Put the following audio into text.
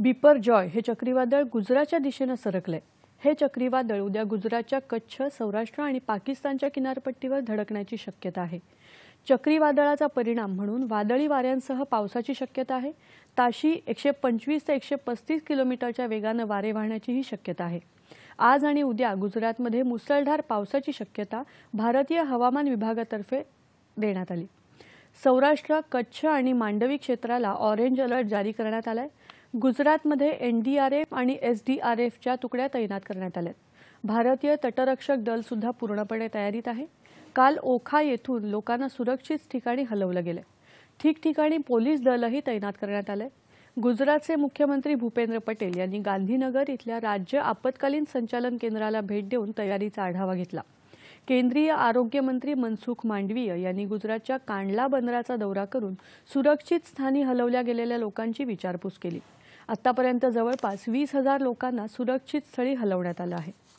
बिपर Joy हे चक्रीवादळ गुजरातच्या दिशेनं सरकलंय हे चक्रीवादळ उद्या गुजरातच्या कच्छ सौराष्ट्र आणि पाकिस्तानच्या किनारपट्टीवर धडकण्याची शक्यता आहे चक्रीवादळाचा परिणाम म्हणून वादळी वाऱ्यांसह पावसाची शक्यता आहे ताशी एकशे पंचवीस ते एकशे पस्तीस किलोमीटरच्या वेगानं वारे वाहण्याचीही शक्यता आहे आज आणि उद्या गुजरातमध्ये मुसळधार पावसाची शक्यता भारतीय हवामान विभागातर्फे देण्यात आली सौराष्ट्र कच्छ आणि मांडवी क्षेत्राला ऑरेंज अलर्ट जारी करण्यात आलाय गुजरातमध्ये एनडीआरएफ आणि एसडीआरएफच्या तुकड्या तैनात करण्यात आल्या भारतीय तटरक्षक दल सुद्धा पूर्णपणे तयारीत आहे काल ओखा येथून लोकांना सुरक्षित ठिकाणी हलवलं गेलं ठिकठिकाणी पोलीस दलही तैनात करण्यात आलं गुजरातचे मुख्यमंत्री भूपेंद्र पटेल यांनी गांधीनगर इथल्या राज्य आपत्कालीन संचालन केंद्राला भेट देऊन तयारीचा आढावा घेतला केंद्रीय आरोग्यमंत्री मनसुख मांडवीय यांनी गुजरातच्या कांडला बंदराचा दौरा करून सुरक्षित स्थानी हलवल्या गेलेल्या लोकांची विचारपूस केली आतापर्यंत जवळपास वीस हजार लोकांना सुरक्षित स्थळी हलवण्यात आलं आहे